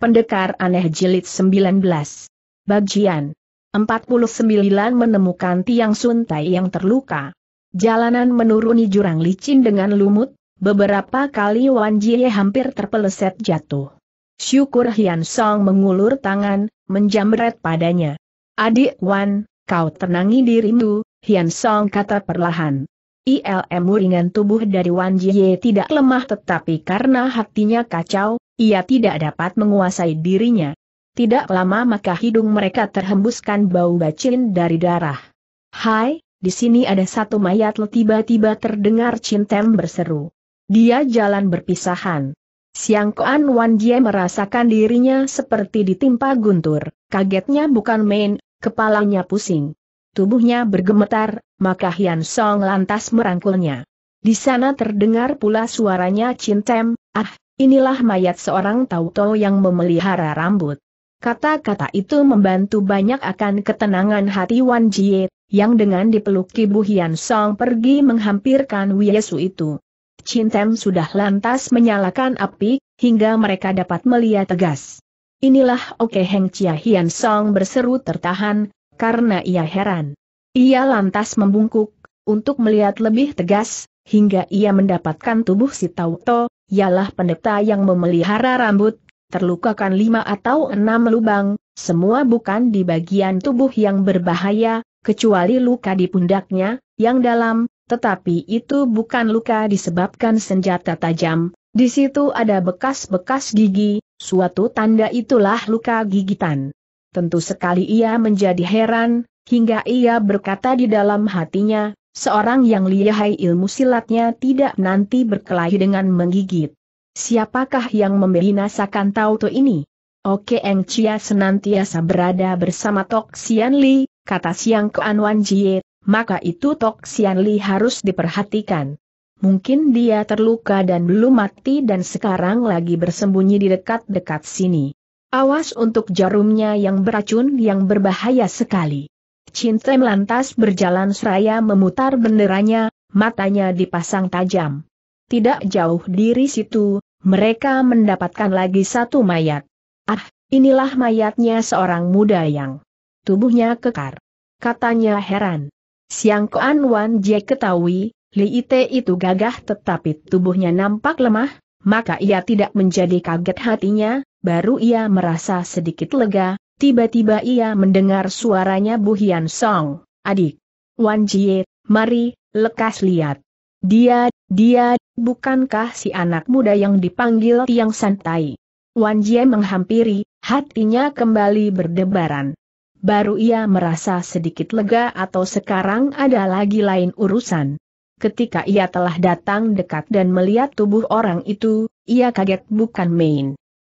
Pendekar Aneh Jilid 19 Bagian 49 menemukan Tiang Suntai yang terluka. Jalanan menuruni jurang licin dengan lumut, beberapa kali Wan Jie hampir terpeleset jatuh. Syukur Hian Song mengulur tangan, menjamret padanya. Adik Wan, kau tenangi dirimu, Hian Song kata perlahan. ILM ringan tubuh dari Wan Jie tidak lemah tetapi karena hatinya kacau, ia tidak dapat menguasai dirinya. Tidak lama maka hidung mereka terhembuskan bau bacin dari darah. Hai, di sini ada satu mayat tiba-tiba terdengar Cintem berseru. Dia jalan berpisahan. Siang Koan Wan Jie merasakan dirinya seperti ditimpa guntur, kagetnya bukan main, kepalanya pusing. Tubuhnya bergemetar, maka Hian Song lantas merangkulnya. Di sana terdengar pula suaranya Cintem, ah, Inilah mayat seorang Tauto yang memelihara rambut. Kata-kata itu membantu banyak akan ketenangan hati Wan Jie, yang dengan dipeluk Bu Hian Song pergi menghampirkan Wiesu itu. Cintem sudah lantas menyalakan api, hingga mereka dapat melihat tegas. Inilah Oke Heng Chia Hian Song berseru tertahan, karena ia heran. Ia lantas membungkuk, untuk melihat lebih tegas, hingga ia mendapatkan tubuh si Tauto, ialah pendeta yang memelihara rambut, terlukakan lima atau enam lubang, semua bukan di bagian tubuh yang berbahaya, kecuali luka di pundaknya, yang dalam, tetapi itu bukan luka disebabkan senjata tajam, di situ ada bekas-bekas gigi, suatu tanda itulah luka gigitan. Tentu sekali ia menjadi heran, hingga ia berkata di dalam hatinya, seorang yang lihai ilmu silatnya tidak nanti berkelahi dengan menggigit. Siapakah yang membinasakan Tauto ini? Oke Eng Chia senantiasa berada bersama Tok Sian Li, kata Siang Ke Wan Jie, maka itu Tok Sian Li harus diperhatikan. Mungkin dia terluka dan belum mati dan sekarang lagi bersembunyi di dekat-dekat sini. Awas untuk jarumnya yang beracun yang berbahaya sekali. Cintem lantas berjalan seraya memutar benderanya, matanya dipasang tajam. Tidak jauh diri situ, mereka mendapatkan lagi satu mayat. Ah, inilah mayatnya seorang muda yang tubuhnya kekar. Katanya heran. Siang Koan Wan Jie ketahui, Li Ite itu gagah tetapi tubuhnya nampak lemah, maka ia tidak menjadi kaget hatinya, baru ia merasa sedikit lega, Tiba-tiba ia mendengar suaranya Bu Hian Song, adik. Wan Jie, mari, lekas lihat. Dia, dia, bukankah si anak muda yang dipanggil Tiang Santai? Wan Jie menghampiri, hatinya kembali berdebaran. Baru ia merasa sedikit lega atau sekarang ada lagi lain urusan. Ketika ia telah datang dekat dan melihat tubuh orang itu, ia kaget bukan main.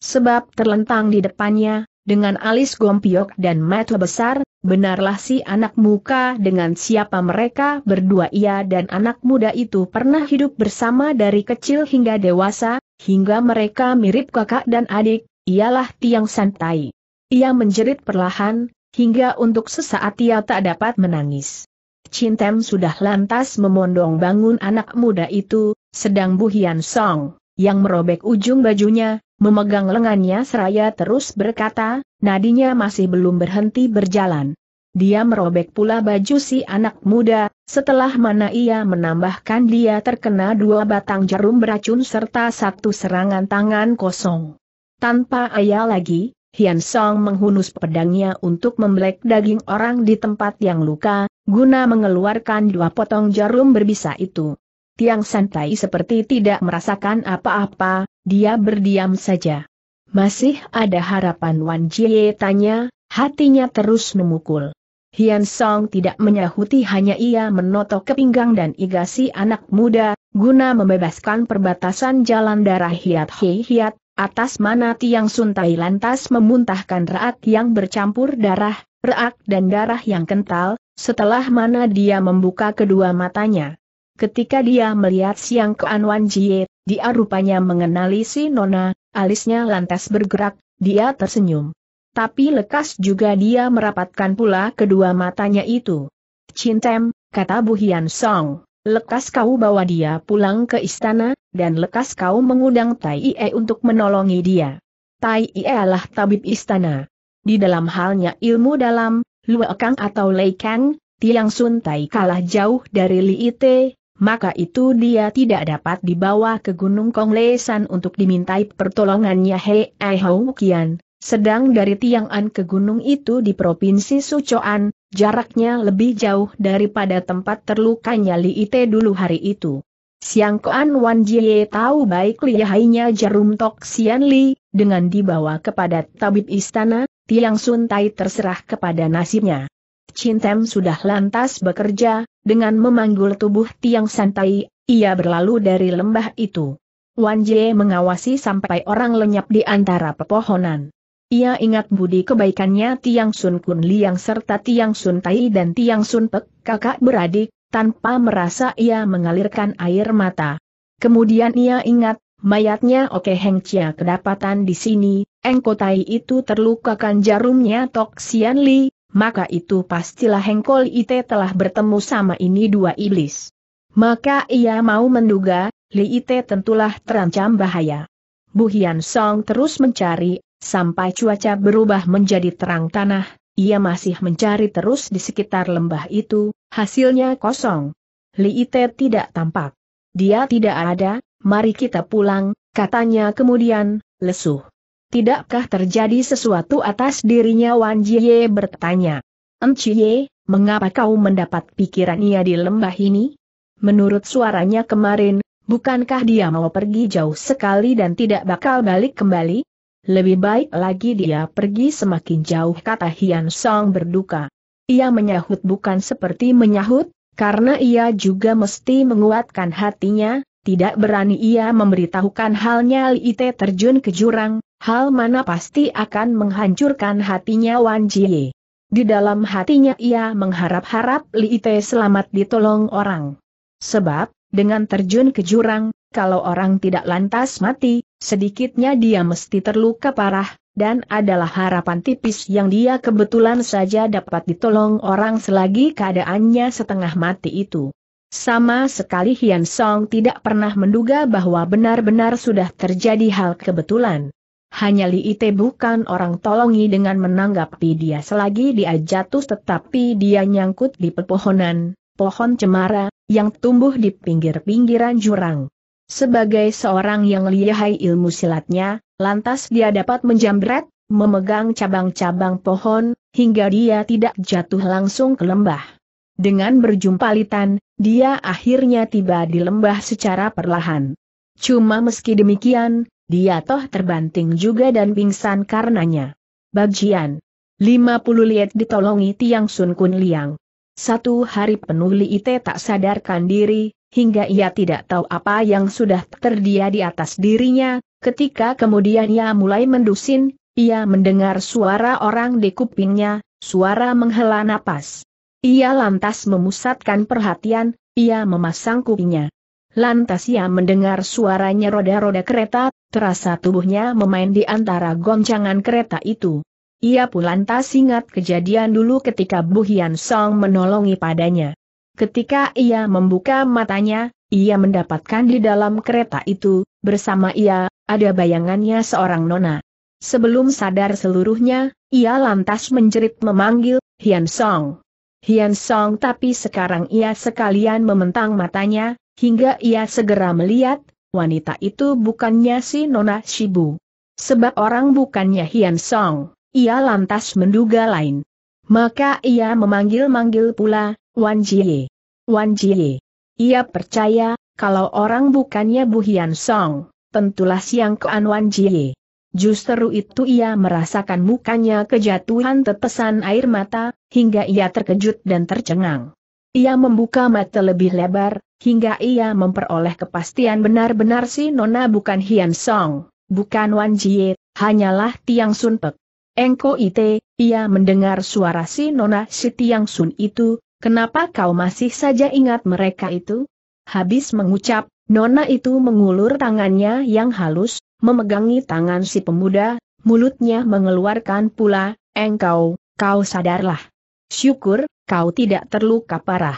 Sebab terlentang di depannya, dengan alis gompiok dan mata besar, benarlah si anak muka dengan siapa mereka berdua ia dan anak muda itu pernah hidup bersama dari kecil hingga dewasa, hingga mereka mirip kakak dan adik, ialah Tiang Santai. Ia menjerit perlahan, hingga untuk sesaat ia tak dapat menangis. Cintem sudah lantas memondong bangun anak muda itu, sedang Bu Hian Song, yang merobek ujung bajunya, memegang lengannya seraya terus berkata, nadinya masih belum berhenti berjalan. Dia merobek pula baju si anak muda, setelah mana ia menambahkan dia terkena dua batang jarum beracun serta satu serangan tangan kosong. Tanpa ayah lagi, Hian Song menghunus pedangnya untuk membelek daging orang di tempat yang luka, guna mengeluarkan dua potong jarum berbisa itu. Tiang santai seperti tidak merasakan apa-apa, dia berdiam saja. Masih ada harapan Wan Jie tanya, hatinya terus memukul. Hian Song tidak menyahuti hanya ia menotok ke pinggang dan igasi anak muda, guna membebaskan perbatasan jalan darah Hiat Hei Hiat, atas mana Tiang Suntai lantas memuntahkan reak yang bercampur darah, reak dan darah yang kental, setelah mana dia membuka kedua matanya. Ketika dia melihat Siang ke Wan Jie, dia rupanya mengenali si Nona, alisnya lantas bergerak, dia tersenyum. Tapi lekas juga dia merapatkan pula kedua matanya itu. Cintem, kata Bu Hian Song, lekas kau bawa dia pulang ke istana, dan lekas kau mengundang Tai Ie untuk menolongi dia. Tai Ie adalah tabib istana. Di dalam halnya ilmu dalam, Lue Kang atau Lei Kang, Tiang Sun Tai kalah jauh dari Li Ite, maka itu dia tidak dapat dibawa ke Gunung Konglesan untuk dimintai pertolongannya Hei Ai Hou Kian. Sedang dari Tiang'an ke gunung itu di Provinsi Sucoan, jaraknya lebih jauh daripada tempat terlukanya Li Ite dulu hari itu. Siang Koan Wan Jie tahu baik lihainya jarum tok Sian Li, dengan dibawa kepada tabib istana, Tiang Sun Tai terserah kepada nasibnya. Cintem sudah lantas bekerja, dengan memanggul tubuh tiang santai, ia berlalu dari lembah itu. Wan Jie mengawasi sampai orang lenyap di antara pepohonan. Ia ingat budi kebaikannya Tiang Sun Kun Liang serta Tiang Sun Tai dan Tiang Sun Pek, kakak beradik, tanpa merasa ia mengalirkan air mata. Kemudian ia ingat, mayatnya Oke Heng Chia kedapatan di sini, Engkotai itu terlukakan jarumnya Tok Sian Li, maka itu pastilah Hengkol Ite telah bertemu sama ini dua iblis. Maka ia mau menduga, Li Ite tentulah terancam bahaya. Bu Hian Song terus mencari, sampai cuaca berubah menjadi terang tanah, ia masih mencari terus di sekitar lembah itu, hasilnya kosong. Li Ite tidak tampak. Dia tidak ada, mari kita pulang, katanya kemudian, lesuh. Tidakkah terjadi sesuatu atas dirinya Wan Jie bertanya. Enciye, mengapa kau mendapat pikiran ia di lembah ini? Menurut suaranya kemarin, bukankah dia mau pergi jauh sekali dan tidak bakal balik kembali? Lebih baik lagi dia pergi semakin jauh kata Hian Song berduka. Ia menyahut bukan seperti menyahut, karena ia juga mesti menguatkan hatinya, tidak berani ia memberitahukan halnya Li Ite terjun ke jurang, hal mana pasti akan menghancurkan hatinya Wan Jie. Di dalam hatinya ia mengharap-harap Li Ite selamat ditolong orang. Sebab, dengan terjun ke jurang, kalau orang tidak lantas mati, sedikitnya dia mesti terluka parah, dan adalah harapan tipis yang dia kebetulan saja dapat ditolong orang selagi keadaannya setengah mati itu. Sama sekali Hian Song tidak pernah menduga bahwa benar-benar sudah terjadi hal kebetulan. Hanya Li Ite bukan orang tolongi dengan menanggapi dia selagi dia jatuh tetapi dia nyangkut di pepohonan, pohon cemara, yang tumbuh di pinggir-pinggiran jurang. Sebagai seorang yang lihai ilmu silatnya, lantas dia dapat menjambret, memegang cabang-cabang pohon, hingga dia tidak jatuh langsung ke lembah. Dengan berjumpa litan, dia akhirnya tiba di lembah secara perlahan. Cuma meski demikian, dia toh terbanting juga dan pingsan karenanya. Bagian 50 liet ditolongi tiang Sun Kun Liang. Satu hari penuh ite tak sadarkan diri, hingga ia tidak tahu apa yang sudah terdia di atas dirinya, ketika kemudian ia mulai mendusin, ia mendengar suara orang di kupingnya, suara menghela napas. Ia lantas memusatkan perhatian, ia memasang kupingnya. Lantas ia mendengar suaranya roda-roda kereta, terasa tubuhnya memain di antara goncangan kereta itu. Ia pun lantas ingat kejadian dulu ketika Bu Hian Song menolongi padanya. Ketika ia membuka matanya, ia mendapatkan di dalam kereta itu, bersama ia, ada bayangannya seorang nona. Sebelum sadar seluruhnya, ia lantas menjerit memanggil, Hian Song. Hian Song tapi sekarang ia sekalian mementang matanya, hingga ia segera melihat, wanita itu bukannya si Nona Shibu. Sebab orang bukannya Hian Song, ia lantas menduga lain. Maka ia memanggil-manggil pula, Wan Jie. Wan Jie. Ia percaya, kalau orang bukannya Bu Hian Song, tentulah siang kean Wan Jie. Justru itu ia merasakan mukanya kejatuhan tetesan air mata, hingga ia terkejut dan tercengang. Ia membuka mata lebih lebar, hingga ia memperoleh kepastian benar-benar si Nona bukan Hian Song, bukan Wan Jie, hanyalah Tiang Sun Pek. Engko Ite, ia mendengar suara si Nona si Tiang Sun itu, kenapa kau masih saja ingat mereka itu? Habis mengucap, Nona itu mengulur tangannya yang halus, memegangi tangan si pemuda, mulutnya mengeluarkan pula, engkau, kau sadarlah. Syukur, kau tidak terluka parah.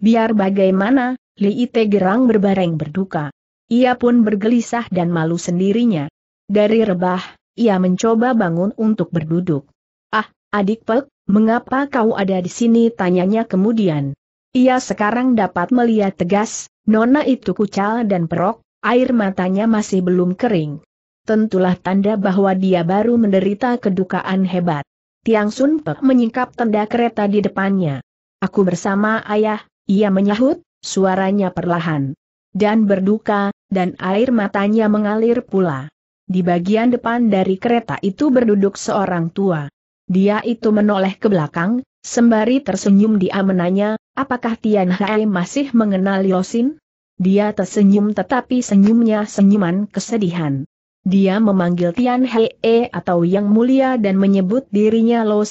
Biar bagaimana, Li Ite Gerang berbareng berduka. Ia pun bergelisah dan malu sendirinya. Dari rebah, ia mencoba bangun untuk berduduk. Ah, adik Pek, mengapa kau ada di sini? Tanyanya kemudian. Ia sekarang dapat melihat tegas, nona itu kucal dan perok, air matanya masih belum kering. Tentulah tanda bahwa dia baru menderita kedukaan hebat. Tiang Sun Pek menyingkap tenda kereta di depannya. Aku bersama ayah, ia menyahut, Suaranya perlahan dan berduka, dan air matanya mengalir pula. Di bagian depan dari kereta itu berduduk seorang tua. Dia itu menoleh ke belakang, sembari tersenyum dia menanya, apakah Tian Hai masih mengenal Yosin? Dia tersenyum tetapi senyumnya senyuman kesedihan. Dia memanggil Tian Hee atau Yang Mulia dan menyebut dirinya Lo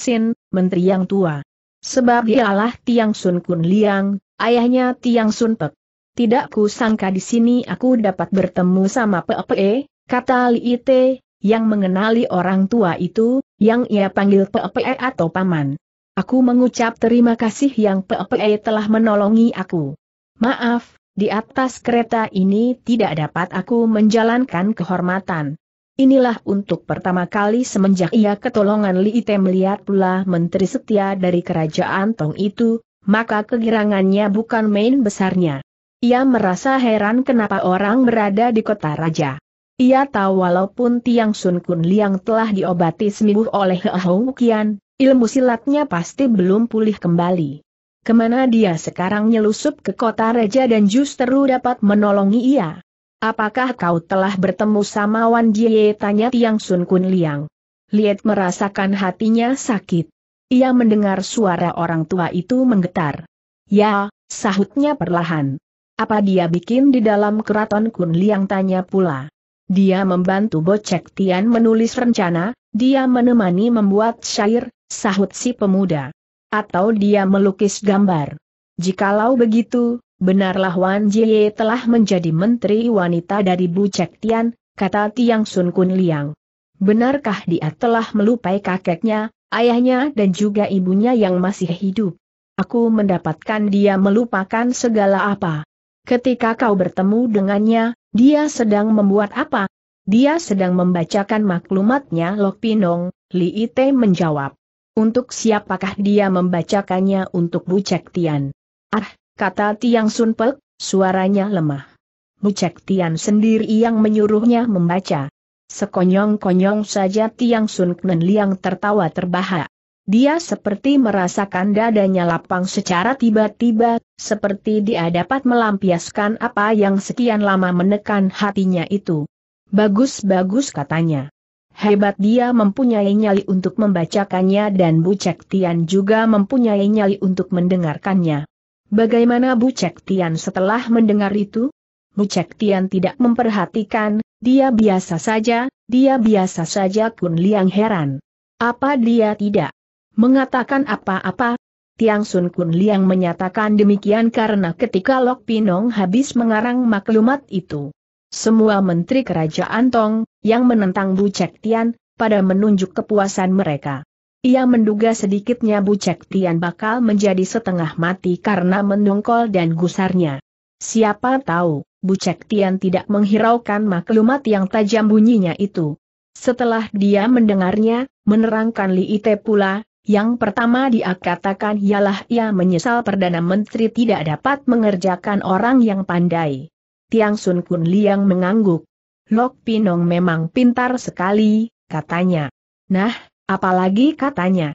menteri yang tua. Sebab dialah Tiang Sun Kun Liang, Ayahnya Tiang Sunpek. Tidak ku sangka di sini aku dapat bertemu sama Pepe. E, kata Li Ite, yang mengenali orang tua itu, yang ia panggil Pepe e atau paman. Aku mengucap terima kasih yang Pepe e telah menolongi aku. Maaf, di atas kereta ini tidak dapat aku menjalankan kehormatan. Inilah untuk pertama kali semenjak ia ketolongan Li Ite melihat pula Menteri Setia dari Kerajaan Tong itu, maka kegirangannya bukan main besarnya. Ia merasa heran kenapa orang berada di kota raja. Ia tahu walaupun Tiang Sun Kun Liang telah diobati sembuh oleh Hou Kian, ilmu silatnya pasti belum pulih kembali. Kemana dia sekarang nyelusup ke kota raja dan justru dapat menolongi ia? Apakah kau telah bertemu sama Wan Jie? Tanya Tiang Sun Kun Liang. Liet merasakan hatinya sakit. Ia mendengar suara orang tua itu menggetar. Ya, sahutnya perlahan. Apa dia bikin di dalam keraton Kun Liang tanya pula. Dia membantu Bocek Tian menulis rencana, dia menemani membuat syair, sahut si pemuda. Atau dia melukis gambar. Jikalau begitu, benarlah Wan Jie telah menjadi menteri wanita dari Bocek Tian, kata Tiang Sun Kun Liang. Benarkah dia telah melupai kakeknya, ayahnya dan juga ibunya yang masih hidup. Aku mendapatkan dia melupakan segala apa. Ketika kau bertemu dengannya, dia sedang membuat apa? Dia sedang membacakan maklumatnya Lok Pinong, Li Ite menjawab. Untuk siapakah dia membacakannya untuk Bu Cek Tian? Ah, kata Tiang Sunpek, suaranya lemah. Bu Cek Tian sendiri yang menyuruhnya membaca. Sekonyong-konyong saja Tiang Sun Knen Liang tertawa terbahak. Dia seperti merasakan dadanya lapang secara tiba-tiba, seperti dia dapat melampiaskan apa yang sekian lama menekan hatinya itu. Bagus-bagus katanya. Hebat dia mempunyai nyali untuk membacakannya dan Bu Cek Tian juga mempunyai nyali untuk mendengarkannya. Bagaimana Bu Cek Tian setelah mendengar itu? Cek Tian tidak memperhatikan, dia biasa saja, dia biasa saja Kun Liang heran. Apa dia tidak mengatakan apa-apa? Tiang Sun Kun Liang menyatakan demikian karena ketika Lok Pinong habis mengarang maklumat itu. Semua menteri kerajaan Tong, yang menentang Bu Cek Tian, pada menunjuk kepuasan mereka. Ia menduga sedikitnya Bu Cek Tian bakal menjadi setengah mati karena mendongkol dan gusarnya. Siapa tahu, Bu Cek Tian tidak menghiraukan maklumat yang tajam bunyinya itu. Setelah dia mendengarnya, menerangkan Li Ite pula, yang pertama dia katakan ialah ia menyesal Perdana Menteri tidak dapat mengerjakan orang yang pandai. Tiang Sun Kun Liang mengangguk. Lok Pinong memang pintar sekali, katanya. Nah, apalagi katanya.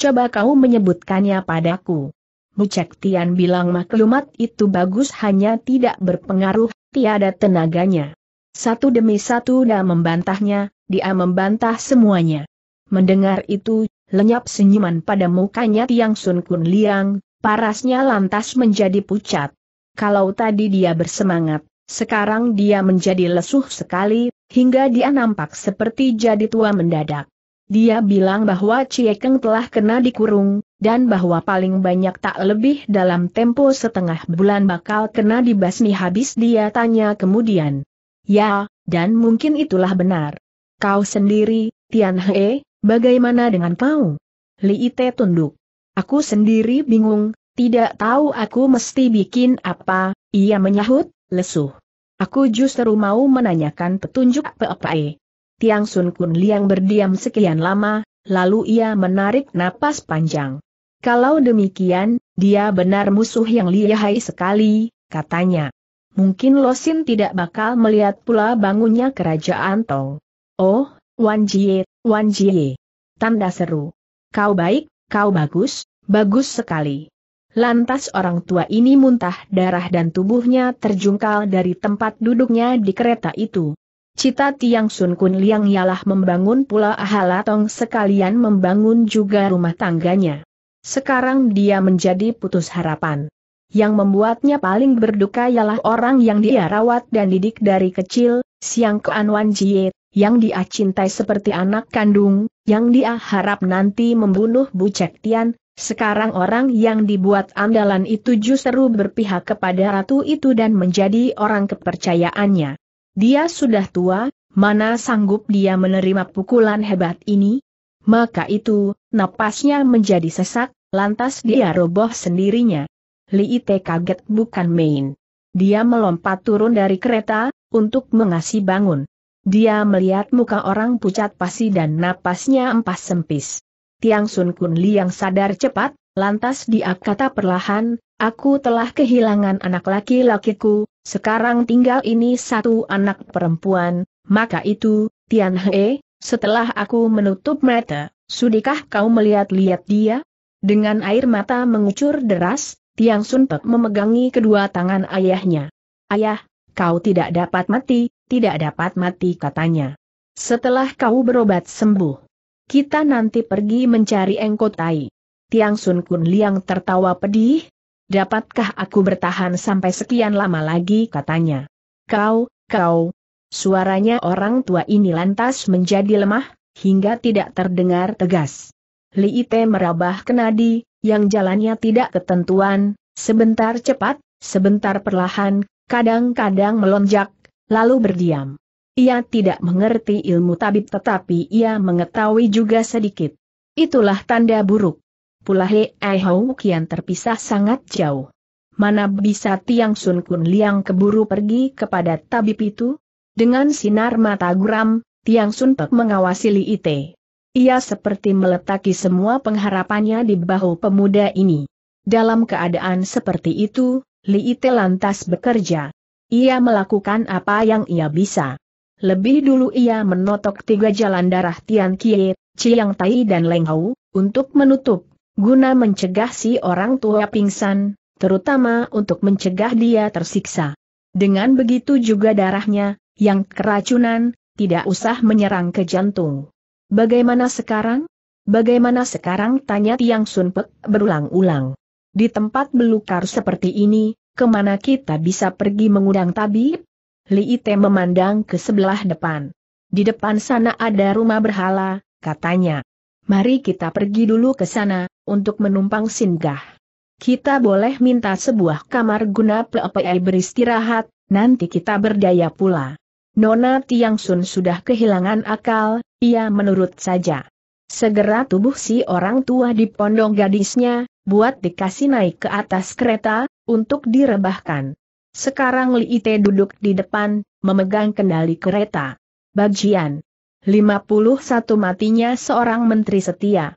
Coba kau menyebutkannya padaku. Bucek Tian bilang maklumat itu bagus hanya tidak berpengaruh, tiada tenaganya. Satu demi satu dia membantahnya, dia membantah semuanya. Mendengar itu, lenyap senyuman pada mukanya Tiang Sun Kun Liang, parasnya lantas menjadi pucat. Kalau tadi dia bersemangat, sekarang dia menjadi lesuh sekali, hingga dia nampak seperti jadi tua mendadak. Dia bilang bahwa Ciekeng telah kena dikurung, dan bahwa paling banyak tak lebih dalam tempo setengah bulan bakal kena dibasmi habis dia tanya kemudian. Ya, dan mungkin itulah benar. Kau sendiri, Tian He, bagaimana dengan kau? Li Ite tunduk. Aku sendiri bingung, tidak tahu aku mesti bikin apa, ia menyahut, lesuh. Aku justru mau menanyakan petunjuk apa eh. Tiang Sun Kun Liang berdiam sekian lama, lalu ia menarik napas panjang. Kalau demikian, dia benar musuh yang lihai sekali, katanya. Mungkin Losin tidak bakal melihat pula bangunnya kerajaan Tong. Oh, Wan Jie, Wan Jie. Tanda seru. Kau baik, kau bagus, bagus sekali. Lantas orang tua ini muntah darah dan tubuhnya terjungkal dari tempat duduknya di kereta itu. Cita Tiang Sun Kun Liang ialah membangun pula Ahalatong sekalian membangun juga rumah tangganya. Sekarang dia menjadi putus harapan. Yang membuatnya paling berduka ialah orang yang dia rawat dan didik dari kecil, Siang Kuan Wan Jie, yang dia cintai seperti anak kandung, yang dia harap nanti membunuh Bu Cek Tian, sekarang orang yang dibuat andalan itu justru berpihak kepada ratu itu dan menjadi orang kepercayaannya. Dia sudah tua, mana sanggup dia menerima pukulan hebat ini? Maka itu, napasnya menjadi sesak, lantas dia roboh sendirinya. Li Ite kaget bukan main. Dia melompat turun dari kereta, untuk mengasih bangun. Dia melihat muka orang pucat pasi dan napasnya empas sempis. Tiang Sun Kun Li yang sadar cepat, Lantas dia kata perlahan, aku telah kehilangan anak laki-lakiku, sekarang tinggal ini satu anak perempuan, maka itu, Tian He, setelah aku menutup mata, sudikah kau melihat-lihat dia? Dengan air mata mengucur deras, Tian Sun Pek memegangi kedua tangan ayahnya. Ayah, kau tidak dapat mati, tidak dapat mati katanya. Setelah kau berobat sembuh, kita nanti pergi mencari Engkotai. Tiang Sun Kun Liang tertawa pedih. Dapatkah aku bertahan sampai sekian lama lagi katanya. Kau, kau. Suaranya orang tua ini lantas menjadi lemah, hingga tidak terdengar tegas. Li Ite merabah ke nadi, yang jalannya tidak ketentuan, sebentar cepat, sebentar perlahan, kadang-kadang melonjak, lalu berdiam. Ia tidak mengerti ilmu tabib tetapi ia mengetahui juga sedikit. Itulah tanda buruk pula He Hou kian terpisah sangat jauh. Mana bisa Tiang Sun Kun Liang keburu pergi kepada tabib itu? Dengan sinar mata guram, Tiang Sun Pek mengawasi Li Ite. Ia seperti meletaki semua pengharapannya di bahu pemuda ini. Dalam keadaan seperti itu, Li Ite lantas bekerja. Ia melakukan apa yang ia bisa. Lebih dulu ia menotok tiga jalan darah Tian Kie, Chiang Tai dan Leng Hau, untuk menutup guna mencegah si orang tua pingsan, terutama untuk mencegah dia tersiksa. Dengan begitu juga darahnya, yang keracunan, tidak usah menyerang ke jantung. Bagaimana sekarang? Bagaimana sekarang tanya Tiang Sunpek berulang-ulang. Di tempat belukar seperti ini, kemana kita bisa pergi mengundang tabib? Li Ite memandang ke sebelah depan. Di depan sana ada rumah berhala, katanya. Mari kita pergi dulu ke sana, untuk menumpang singgah. Kita boleh minta sebuah kamar guna PPI beristirahat, nanti kita berdaya pula. Nona Tiang Sun sudah kehilangan akal, ia menurut saja. Segera tubuh si orang tua di pondok gadisnya, buat dikasih naik ke atas kereta, untuk direbahkan. Sekarang Li Ite duduk di depan, memegang kendali kereta. Bagian 51 matinya seorang menteri setia.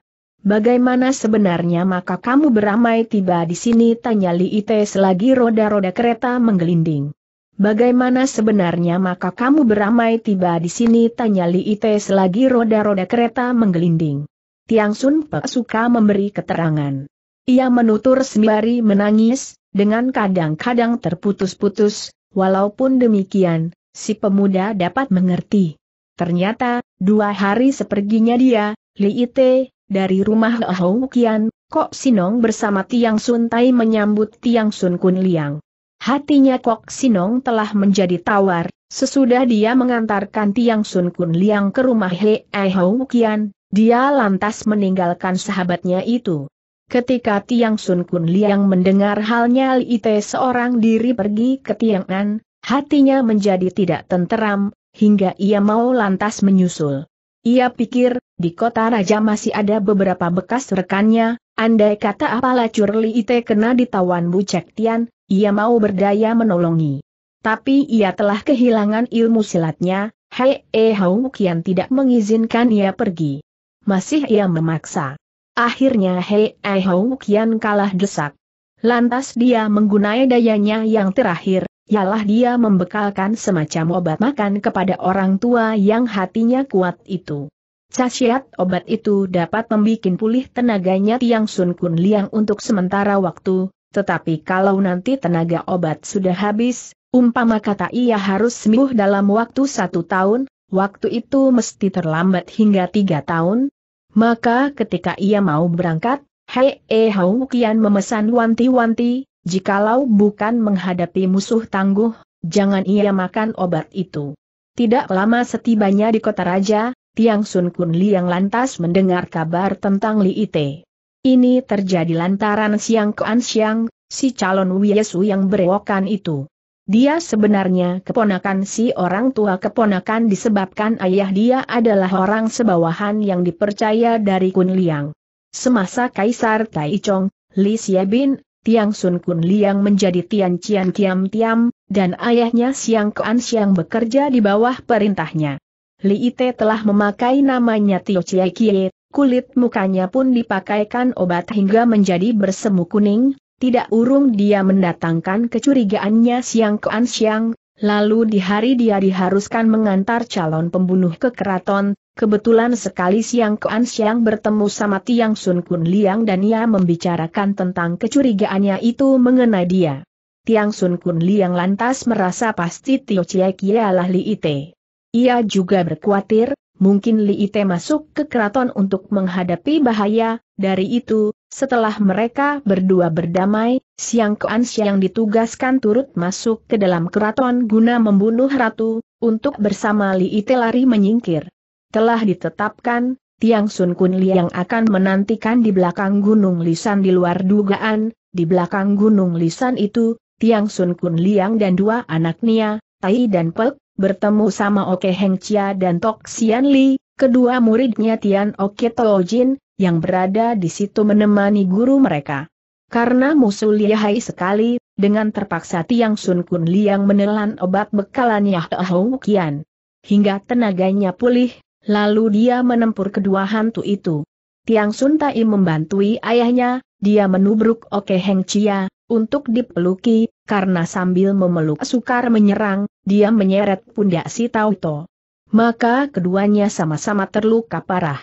Bagaimana sebenarnya maka kamu beramai tiba di sini tanya Li Ite selagi roda-roda kereta menggelinding. Bagaimana sebenarnya maka kamu beramai tiba di sini tanya Li Ite selagi roda-roda kereta menggelinding. Tiang Sun Pe suka memberi keterangan. Ia menutur sembari menangis, dengan kadang-kadang terputus-putus, walaupun demikian, si pemuda dapat mengerti. Ternyata, dua hari seperginya dia, Li Ite, dari rumah Hou Kian, Kok Sinong bersama Tiang Sun Tai menyambut Tiang Sun Kun Liang. Hatinya Kok Sinong telah menjadi tawar, sesudah dia mengantarkan Tiang Sun Kun Liang ke rumah Hei Hou Kian, dia lantas meninggalkan sahabatnya itu. Ketika Tiang Sun Kun Liang mendengar halnya Lite seorang diri pergi ke Tiang Tiangan, hatinya menjadi tidak tenteram, hingga ia mau lantas menyusul. Ia pikir, di kota raja masih ada beberapa bekas rekannya, andai kata apalah Curli Ite kena ditawan Bu Cek Tian, ia mau berdaya menolongi. Tapi ia telah kehilangan ilmu silatnya, Hei E eh, Hau Kian tidak mengizinkan ia pergi. Masih ia memaksa. Akhirnya Hei E eh, Hau Kian kalah desak. Lantas dia menggunai dayanya yang terakhir, Ialah dia membekalkan semacam obat makan kepada orang tua yang hatinya kuat itu. Casiat obat itu dapat membuat pulih tenaganya Tiang Sun Kun Liang untuk sementara waktu, tetapi kalau nanti tenaga obat sudah habis, umpama kata ia harus sembuh dalam waktu satu tahun, waktu itu mesti terlambat hingga tiga tahun. Maka ketika ia mau berangkat, Hei ehau Kian memesan wanti-wanti, Jikalau bukan menghadapi musuh tangguh, jangan ia makan obat itu. Tidak lama setibanya di kota raja, Tiang Sun Kun Liang lantas mendengar kabar tentang Li Ite. Ini terjadi lantaran Siang An Siang, si calon Wiesu yang berewokan itu. Dia sebenarnya keponakan si orang tua keponakan disebabkan ayah dia adalah orang sebawahan yang dipercaya dari Kun Liang. Semasa Kaisar Tai Chong, Li Xiebin Tiang Sun Kun Liang menjadi Tian Cian Kiam Tiam, dan ayahnya Siang Kuan Siang bekerja di bawah perintahnya. Li Ite telah memakai namanya Tio Cie Kie, kulit mukanya pun dipakaikan obat hingga menjadi bersemu kuning, tidak urung dia mendatangkan kecurigaannya Siang Kuan Siang, Lalu di hari dia diharuskan mengantar calon pembunuh ke keraton, kebetulan sekali Siang Kuan Siang bertemu sama Tiang Sun Kun Liang dan ia membicarakan tentang kecurigaannya itu mengenai dia. Tiang Sun Kun Liang lantas merasa pasti Tio Cie ialah Li Ite. Ia juga berkhawatir, mungkin Li Ite masuk ke keraton untuk menghadapi bahaya, dari itu, setelah mereka berdua berdamai, Siang Kuan Siang ditugaskan turut masuk ke dalam keraton guna membunuh ratu, untuk bersama Li Ite lari menyingkir. Telah ditetapkan, Tiang Sun Kun Li yang akan menantikan di belakang Gunung Lisan di luar dugaan, di belakang Gunung Lisan itu, Tiang Sun Kun Liang dan dua anaknya, Tai dan Pek, bertemu sama Oke Heng Chia dan Tok Xian Li, kedua muridnya Tian Oke Jin yang berada di situ menemani guru mereka. Karena musuh lihai sekali, dengan terpaksa Tiang Sun Kun Liang menelan obat bekalannya Hou Kian. Hingga tenaganya pulih, lalu dia menempur kedua hantu itu. Tiang Sun Tai membantui ayahnya, dia menubruk Oke Heng Chia, untuk dipeluki, karena sambil memeluk sukar menyerang, dia menyeret pundak si Tauto. Maka keduanya sama-sama terluka parah.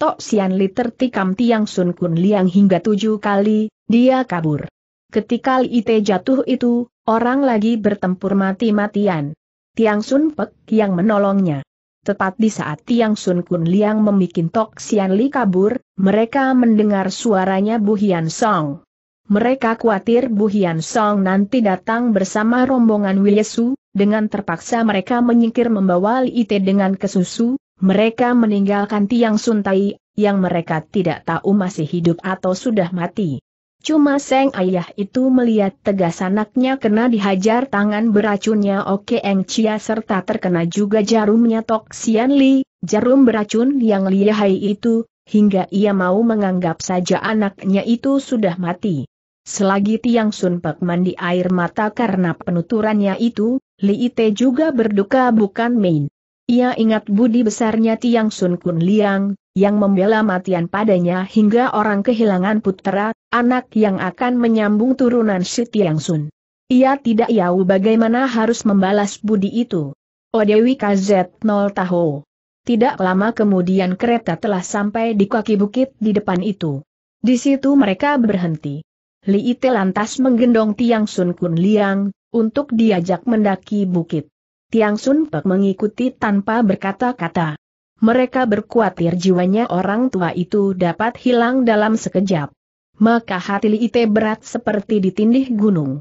Tok Sian Li tertikam tiang Sun Kun Liang hingga tujuh kali, dia kabur. Ketika Li Te jatuh itu, orang lagi bertempur mati-matian. Tiang Sun Pek yang menolongnya. Tepat di saat Tiang Sun Kun Liang membuat Tok Sian Li kabur, mereka mendengar suaranya Bu Hian Song. Mereka khawatir Bu Hian Song nanti datang bersama rombongan Wiesu, dengan terpaksa mereka menyingkir membawa Li Te dengan kesusu, mereka meninggalkan tiang suntai, yang mereka tidak tahu masih hidup atau sudah mati. Cuma Seng Ayah itu melihat tegas anaknya kena dihajar tangan beracunnya Oke Eng Chia serta terkena juga jarumnya Tok Sian Li, jarum beracun yang lihai itu, hingga ia mau menganggap saja anaknya itu sudah mati. Selagi Tiang Sun Pek mandi air mata karena penuturannya itu, Li Ite juga berduka bukan main. Ia ingat budi besarnya Tiang Sun Kun Liang, yang membela matian padanya hingga orang kehilangan putera, anak yang akan menyambung turunan si Tiang Sun. Ia tidak tahu bagaimana harus membalas budi itu. O Dewi KZ 0 tahu. Tidak lama kemudian kereta telah sampai di kaki bukit di depan itu. Di situ mereka berhenti. Li Ite lantas menggendong Tiang Sun Kun Liang, untuk diajak mendaki bukit. Tiang Sun Pek mengikuti tanpa berkata-kata. Mereka berkuatir jiwanya orang tua itu dapat hilang dalam sekejap. Maka hati Li Ite berat seperti ditindih gunung.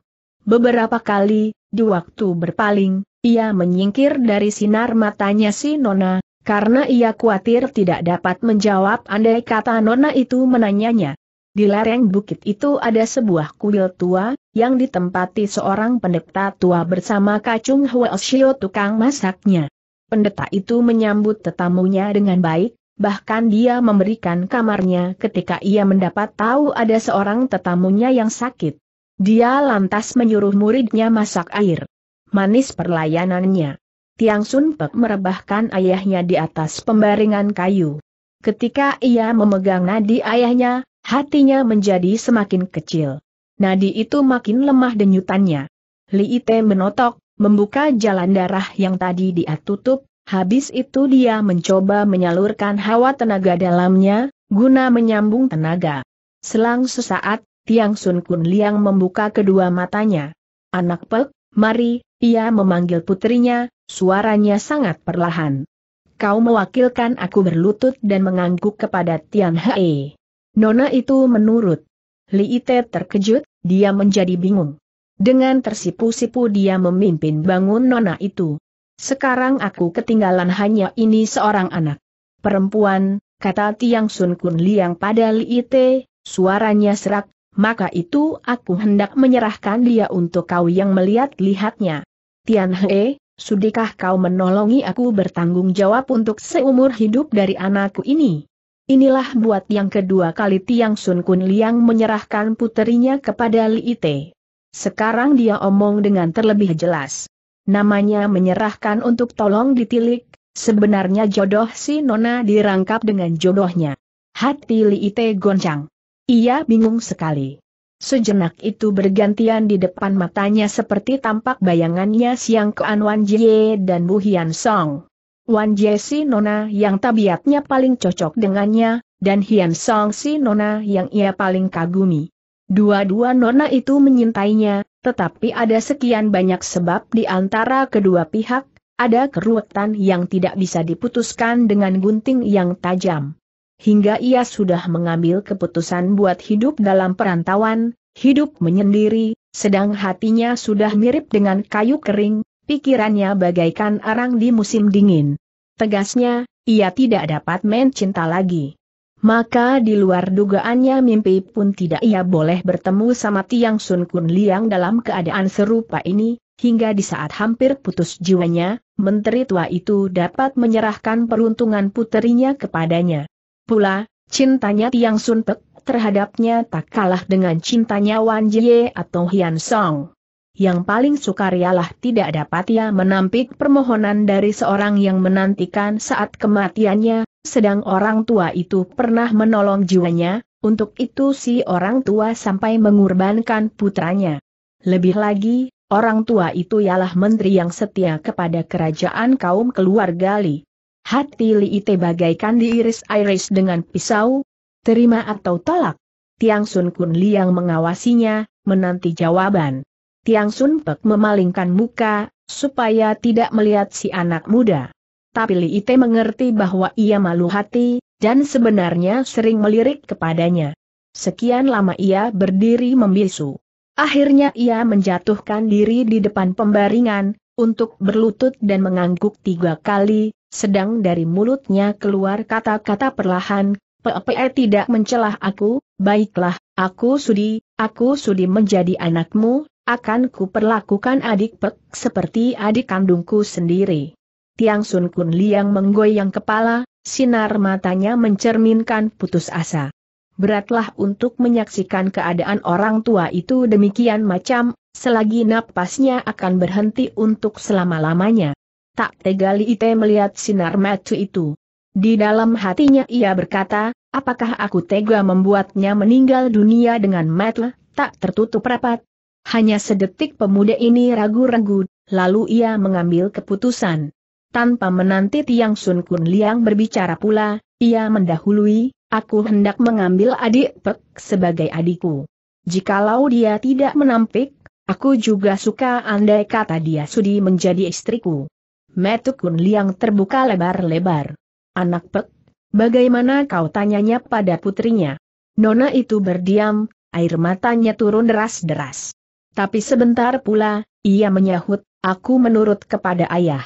Beberapa kali, di waktu berpaling, ia menyingkir dari sinar matanya si Nona, karena ia khawatir tidak dapat menjawab andai kata Nona itu menanyanya. Di lereng bukit itu ada sebuah kuil tua, yang ditempati seorang pendeta tua bersama kacung Huoshio tukang masaknya. Pendeta itu menyambut tetamunya dengan baik, bahkan dia memberikan kamarnya ketika ia mendapat tahu ada seorang tetamunya yang sakit. Dia lantas menyuruh muridnya masak air. Manis perlayanannya. Tiang Sun merebahkan ayahnya di atas pembaringan kayu. Ketika ia memegang nadi ayahnya, hatinya menjadi semakin kecil. Nadi itu makin lemah denyutannya. Li Ite menotok, membuka jalan darah yang tadi dia tutup, habis itu dia mencoba menyalurkan hawa tenaga dalamnya, guna menyambung tenaga. Selang sesaat, Tiang Sun Kun Liang membuka kedua matanya. Anak pek, mari, ia memanggil putrinya, suaranya sangat perlahan. Kau mewakilkan aku berlutut dan mengangguk kepada Tian Hei. Nona itu menurut. Li Ite terkejut, dia menjadi bingung. Dengan tersipu-sipu dia memimpin bangun Nona itu. Sekarang aku ketinggalan hanya ini seorang anak. Perempuan, kata Tiang Sun Kun Liang pada Li Ite, suaranya serak, maka itu aku hendak menyerahkan dia untuk kau yang melihat-lihatnya. Tian He, sudikah kau menolongi aku bertanggung jawab untuk seumur hidup dari anakku ini? Inilah buat yang kedua kali Tiang Sun Kun Liang menyerahkan puterinya kepada Li Te. Sekarang dia omong dengan terlebih jelas. Namanya menyerahkan untuk tolong ditilik, sebenarnya jodoh si Nona dirangkap dengan jodohnya. Hati Li Te goncang. Ia bingung sekali. Sejenak itu bergantian di depan matanya seperti tampak bayangannya Siang ke Wan Jie dan Bu Hian Song. Wan Jie si Nona yang tabiatnya paling cocok dengannya, dan Hian Song si Nona yang ia paling kagumi. Dua-dua Nona itu menyintainya, tetapi ada sekian banyak sebab di antara kedua pihak, ada keruwetan yang tidak bisa diputuskan dengan gunting yang tajam. Hingga ia sudah mengambil keputusan buat hidup dalam perantauan, hidup menyendiri, sedang hatinya sudah mirip dengan kayu kering, pikirannya bagaikan arang di musim dingin. Tegasnya, ia tidak dapat mencinta lagi. Maka di luar dugaannya mimpi pun tidak ia boleh bertemu sama Tiang Sun Kun Liang dalam keadaan serupa ini, hingga di saat hampir putus jiwanya, menteri tua itu dapat menyerahkan peruntungan puterinya kepadanya. Pula, cintanya Tiang Sun Pek terhadapnya tak kalah dengan cintanya Wan Jie atau Hian Song. Yang paling sukar ialah tidak dapat ia menampik permohonan dari seorang yang menantikan saat kematiannya, sedang orang tua itu pernah menolong jiwanya, untuk itu si orang tua sampai mengorbankan putranya. Lebih lagi, orang tua itu ialah menteri yang setia kepada kerajaan kaum keluarga Li. Hati Li Ite bagaikan diiris-iris dengan pisau, terima atau tolak. Tiang Sun Kun Li yang mengawasinya, menanti jawaban. Tiang Sun Pek memalingkan muka, supaya tidak melihat si anak muda. Tapi Li Ite mengerti bahwa ia malu hati, dan sebenarnya sering melirik kepadanya. Sekian lama ia berdiri membisu. Akhirnya ia menjatuhkan diri di depan pembaringan, untuk berlutut dan mengangguk tiga kali, sedang dari mulutnya keluar kata-kata perlahan, Pe eh, tidak mencelah aku, baiklah, aku sudi, aku sudi menjadi anakmu, akan kuperlakukan adik Pek seperti adik kandungku sendiri. Tiang Sun Kun Liang menggoyang kepala, sinar matanya mencerminkan putus asa. Beratlah untuk menyaksikan keadaan orang tua itu demikian macam, selagi napasnya akan berhenti untuk selama-lamanya. Tak tega Li Ite melihat sinar mata itu. Di dalam hatinya ia berkata, apakah aku tega membuatnya meninggal dunia dengan mata tak tertutup rapat, hanya sedetik pemuda ini ragu-ragu, lalu ia mengambil keputusan. Tanpa menanti Tiang Sun Kun Liang berbicara pula, ia mendahului, aku hendak mengambil adik Pek sebagai adikku. Jikalau dia tidak menampik, aku juga suka andai kata dia sudi menjadi istriku. Metu Kun Liang terbuka lebar-lebar. Anak Pek, bagaimana kau tanyanya pada putrinya? Nona itu berdiam, air matanya turun deras-deras. Tapi sebentar pula, ia menyahut, aku menurut kepada ayah.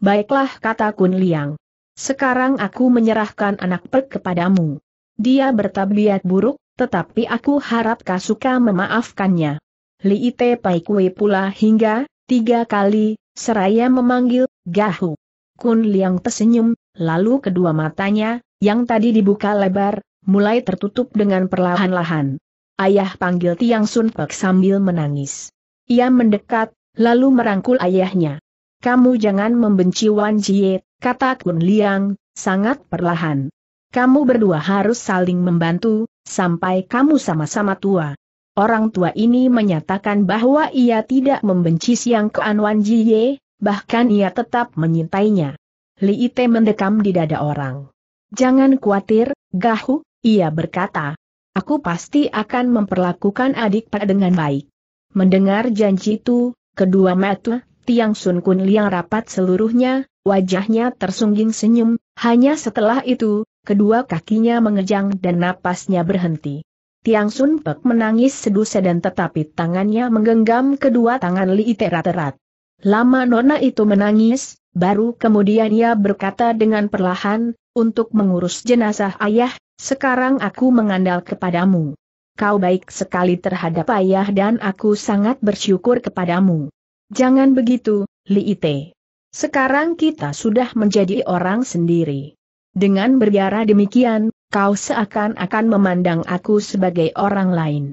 Baiklah kata Kun Liang. Sekarang aku menyerahkan anak pek kepadamu. Dia bertabiat buruk, tetapi aku harap suka memaafkannya. Li Ite Pai Kui pula hingga, tiga kali, seraya memanggil, Gahu. Kun Liang tersenyum, lalu kedua matanya, yang tadi dibuka lebar, mulai tertutup dengan perlahan-lahan. Ayah panggil Tiang Sun Pek sambil menangis. Ia mendekat, lalu merangkul ayahnya. Kamu jangan membenci Wan Jie, kata Kun Liang, sangat perlahan. Kamu berdua harus saling membantu, sampai kamu sama-sama tua. Orang tua ini menyatakan bahwa ia tidak membenci Siang Kean Wan Jie, bahkan ia tetap menyintainya. Li Ite mendekam di dada orang. Jangan khawatir, Gahu, ia berkata, Aku pasti akan memperlakukan adik pada dengan baik. Mendengar janji itu, kedua mata, tiang Sun Kun Liang rapat seluruhnya, wajahnya tersungging senyum, hanya setelah itu, kedua kakinya mengejang dan napasnya berhenti. Tiang Sun Pek menangis sedusa dan tetapi tangannya menggenggam kedua tangan Li Ite erat Lama Nona itu menangis, baru kemudian ia berkata dengan perlahan, untuk mengurus jenazah ayah, sekarang aku mengandal kepadamu. Kau baik sekali terhadap ayah dan aku sangat bersyukur kepadamu. Jangan begitu, Li Ite. Sekarang kita sudah menjadi orang sendiri. Dengan berbicara demikian, kau seakan-akan memandang aku sebagai orang lain.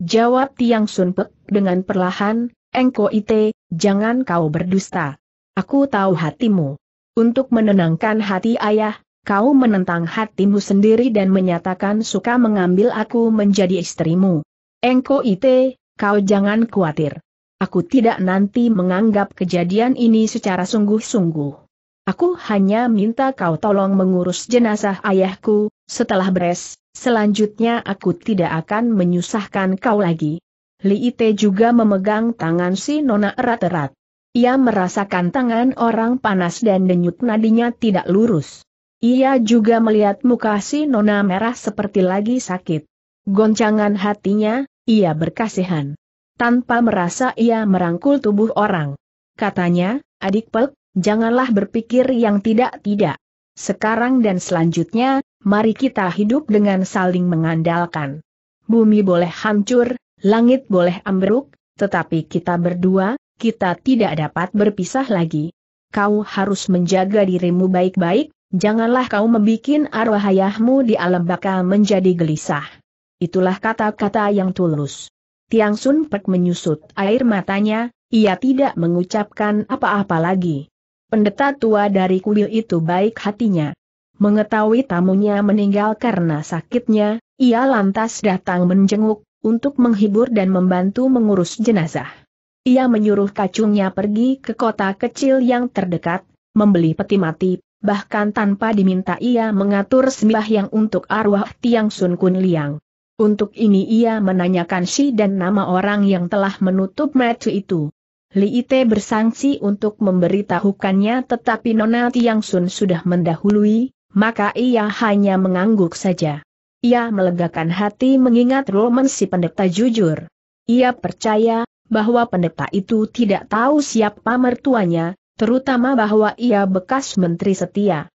Jawab Tiang Sunpek dengan perlahan, Engko Ite, jangan kau berdusta. Aku tahu hatimu. Untuk menenangkan hati ayah, kau menentang hatimu sendiri dan menyatakan suka mengambil aku menjadi istrimu. Engko ite, kau jangan khawatir. Aku tidak nanti menganggap kejadian ini secara sungguh-sungguh. Aku hanya minta kau tolong mengurus jenazah ayahku, setelah beres, selanjutnya aku tidak akan menyusahkan kau lagi. Li Ite juga memegang tangan si Nona erat-erat. Ia merasakan tangan orang panas dan denyut nadinya tidak lurus. Ia juga melihat muka si nona merah seperti lagi sakit. Goncangan hatinya, ia berkasihan. Tanpa merasa ia merangkul tubuh orang. Katanya, adik Pek, janganlah berpikir yang tidak-tidak. Sekarang dan selanjutnya, mari kita hidup dengan saling mengandalkan. Bumi boleh hancur, langit boleh ambruk, tetapi kita berdua, kita tidak dapat berpisah lagi. Kau harus menjaga dirimu baik-baik, Janganlah kau membuat arwah ayahmu di alam baka menjadi gelisah. Itulah kata-kata yang tulus. Tiang Sun Pek menyusut air matanya, ia tidak mengucapkan apa-apa lagi. Pendeta tua dari kuil itu baik hatinya. Mengetahui tamunya meninggal karena sakitnya, ia lantas datang menjenguk, untuk menghibur dan membantu mengurus jenazah. Ia menyuruh kacungnya pergi ke kota kecil yang terdekat, membeli peti mati bahkan tanpa diminta ia mengatur yang untuk arwah Tiang Sun Kun Liang. Untuk ini ia menanyakan si dan nama orang yang telah menutup mata itu. Li Ite bersangsi untuk memberitahukannya tetapi Nona Tiang Sun sudah mendahului, maka ia hanya mengangguk saja. Ia melegakan hati mengingat Roman si pendeta jujur. Ia percaya, bahwa pendeta itu tidak tahu siapa mertuanya, terutama bahwa ia bekas menteri setia.